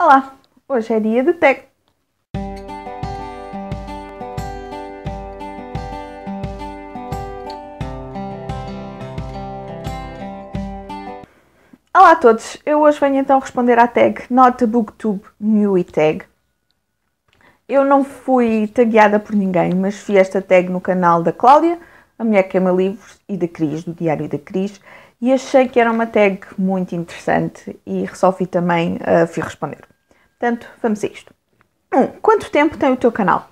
Olá, hoje é dia de tech. Olá a todos, eu hoje venho então responder à tag NotebookTube New Tag. Eu não fui tagueada por ninguém, mas vi esta tag no canal da Cláudia, a mulher que ama livros, e da Cris, do Diário da Cris, e achei que era uma tag muito interessante e resolvi também uh, fui responder. Portanto, vamos a isto. 1. Um, quanto tempo tem o teu canal?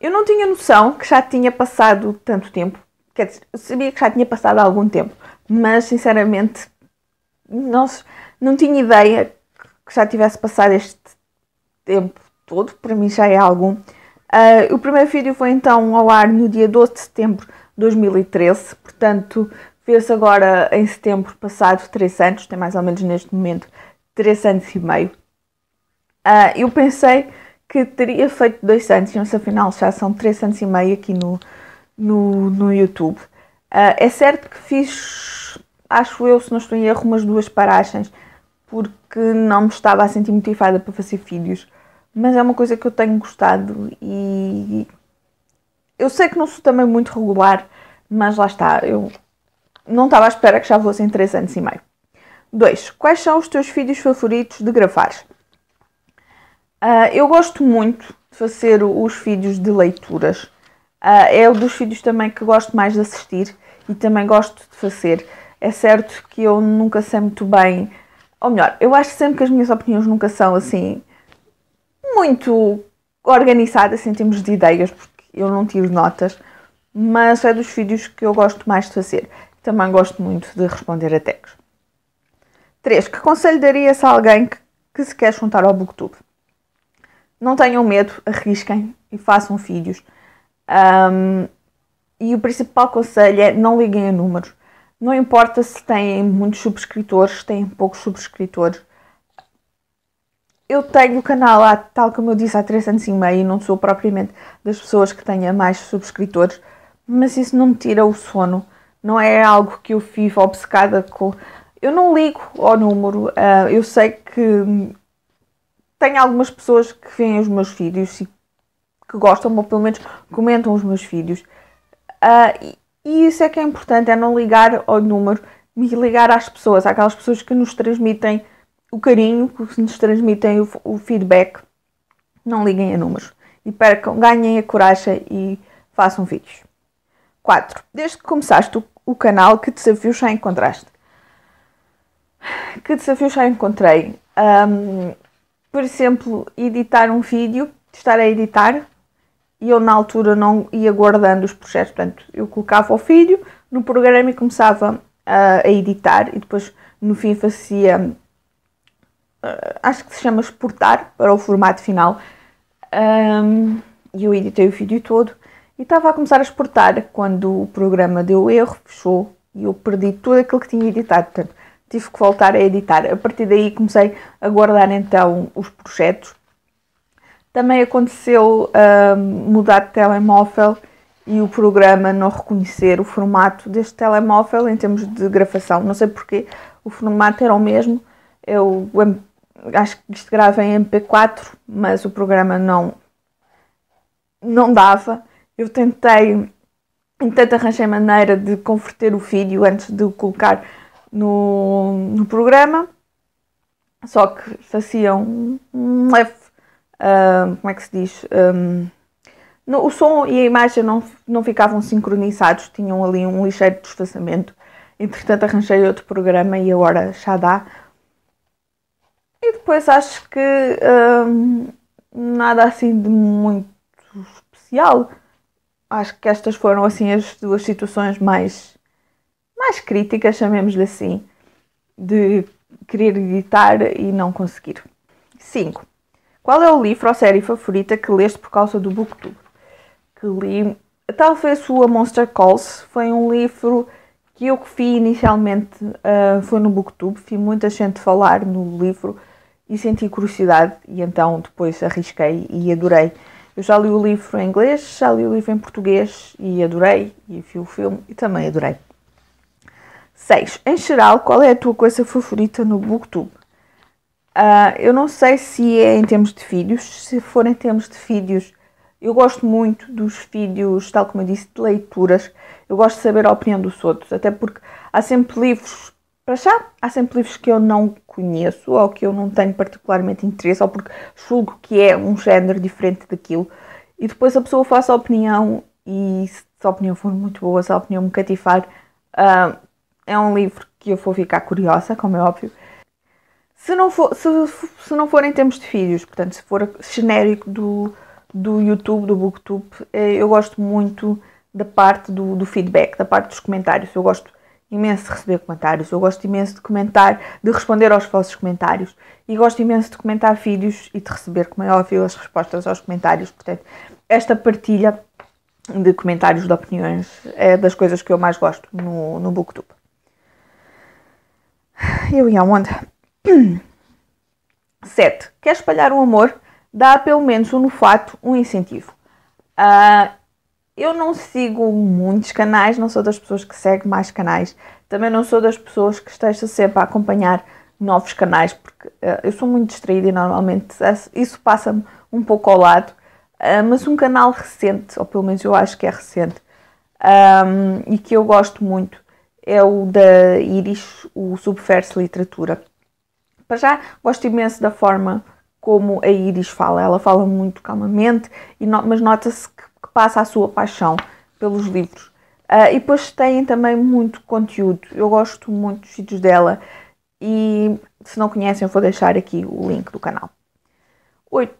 Eu não tinha noção que já tinha passado tanto tempo. Quer dizer, eu sabia que já tinha passado algum tempo, mas sinceramente não, não tinha ideia que já tivesse passado este tempo todo, para mim já é algum. Uh, eh, o primeiro vídeo foi então ao ar no dia 12 de setembro de 2013, portanto Fez-se agora em setembro passado, 3 anos, tem mais ou menos neste momento 3 anos e meio. Uh, eu pensei que teria feito 2 anos, mas afinal já são 3 anos e meio aqui no, no, no YouTube. Uh, é certo que fiz, acho eu, se não estou em erro, umas duas paragens, porque não me estava a sentir motivada para fazer vídeos. Mas é uma coisa que eu tenho gostado e eu sei que não sou também muito regular, mas lá está, eu não estava à espera que já fossem 3 anos e meio. 2. Quais são os teus vídeos favoritos de gravar? Uh, eu gosto muito de fazer os vídeos de leituras. Uh, é um dos vídeos também que gosto mais de assistir e também gosto de fazer. É certo que eu nunca sei muito bem, ou melhor, eu acho sempre que as minhas opiniões nunca são assim muito organizadas em termos de ideias, porque eu não tiro notas, mas é dos vídeos que eu gosto mais de fazer. Também gosto muito de responder a tags. 3. Que conselho daria-se a alguém que, que, se quer juntar ao Booktube? Não tenham medo, arrisquem e façam vídeos. Um, e o principal conselho é não liguem a números. Não importa se têm muitos subscritores, se têm poucos subscritores. Eu tenho o canal há, tal como eu disse, há 3 anos e meio e não sou propriamente das pessoas que tenha mais subscritores, mas isso não me tira o sono não é algo que eu vivo obcecada com. Eu não ligo ao número, uh, eu sei que tem algumas pessoas que veem os meus vídeos e que gostam, ou pelo menos comentam os meus vídeos. Uh, e isso é que é importante, é não ligar ao número, me ligar às pessoas, àquelas pessoas que nos transmitem o carinho, que nos transmitem o, o feedback. Não liguem a números e percam, ganhem a coragem e façam vídeos. 4. Desde que começaste o canal Que Desafios Já Encontraste? Que desafios já encontrei? Um, por exemplo, editar um vídeo, estar a editar, e eu na altura não ia guardando os projetos, portanto, eu colocava o vídeo no programa e começava a, ah, a editar, e depois no fim fazia, uh, acho que se chama exportar para o formato final, e eu editei o vídeo todo e estava a começar a exportar quando o programa deu erro, fechou e eu perdi tudo aquilo que tinha editado. Portanto, tive que voltar a editar. A partir daí comecei a guardar então os projetos. Também aconteceu uh, mudar de telemóvel e o programa não reconhecer o formato deste telemóvel em termos de gravação. Não sei porque o formato era o mesmo. Eu acho que isto grava em MP4, mas o programa não, não dava. Eu tentei, tentei arranjar maneira de converter o vídeo antes de o colocar no, no programa, só que fazia um, um leve, uh, como é que se diz? Um, ah, no, o som e a imagem não, não ficavam sincronizados, tinham ali um ligeiro desfaçamento. Entretanto, arranjei outro programa e agora já dá. E depois acho que hum, nada assim de muito especial acho que estas foram assim as duas situações mais, mais críticas, chamemos-lhe assim, de querer editar e não conseguir. 5. Qual é o livro ou série favorita que leste por causa do Booktube? Que li. Talvez o A Monster Calls. Foi um livro que eu que vi inicialmente uh, foi no Booktube. Vi muita gente falar no livro e senti curiosidade e então depois arrisquei e adorei. Eu já li o livro em inglês, já li o livro em português e adorei, e vi o filme e também adorei. 6. Em geral, qual é a tua coisa favorita no Booktube? Uh, ah, eu não sei se é em termos de vídeos, se for em termos de vídeos, eu gosto muito dos vídeos, tal como eu disse, de leituras. Eu gosto de saber a opinião dos outros, até porque há sempre livros para já, há sempre livros que eu não conheço ou que eu não tenho particularmente interesse ou porque julgo que é um género diferente daquilo. E depois a pessoa faz a opinião e se a opinião for muito boa, se a opinião me cativar, uh, ah, é um livro que eu vou ficar curiosa, como é óbvio. Se não for, se, se não for em termos de vídeos, portanto, se for genérico do, do YouTube, do Booktube, eh, eu gosto muito da parte do, do feedback, da parte dos comentários. Eu gosto imenso de receber comentários, eu gosto imenso de comentar, de responder aos vossos comentários e gosto imenso de comentar vídeos e de receber, como é óbvio, as respostas aos comentários. Portanto, esta partilha de comentários, de opiniões, é das coisas que eu mais gosto no, no Booktube. Eu ia onde? 7. Quer espalhar um amor? Dá pelo menos um no fato um incentivo. Uh, eu não sigo muitos canais, não sou das pessoas que segue mais canais. Também não sou das pessoas que esteja sempre a acompanhar novos canais, porque uh, eu sou muito distraída e normalmente isso passa-me um pouco ao lado. Uh, mas um canal recente, ou pelo menos eu acho que é recente, um, e que eu gosto muito, é o da Iris, o Subverso Literatura. Para já, gosto imenso da forma como a Iris fala. Ela fala muito calmamente, mas nota-se que passa a sua paixão pelos livros. Uh, e depois têm também muito conteúdo. Eu gosto muito dos sítios dela e se não conhecem eu vou deixar aqui o link do canal. 8.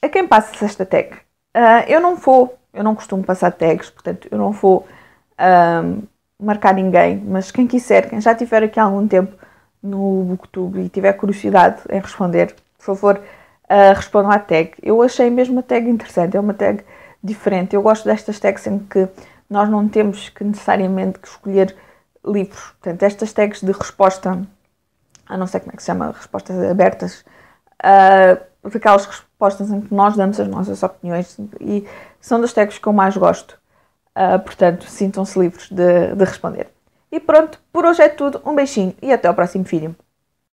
A quem passa esta tag? Uh, eu não vou, eu não costumo passar tags, portanto eu não vou uh, marcar ninguém, mas quem quiser, quem já tiver aqui há algum tempo no Booktube e tiver curiosidade em responder, por favor, ah, respondam à tag. Eu achei mesmo a tag interessante, é uma tag diferente. Eu gosto destas tags em que nós não temos que necessariamente que escolher livros. Portanto, estas tags de resposta, a ah, não sei como é que se chama, respostas abertas, uh, ah, aquelas respostas em que nós damos as nossas opiniões e são das tags que eu mais gosto. Uh, portanto, sintam-se livres de, de responder. E pronto, por hoje é tudo. Um beijinho e até ao próximo vídeo.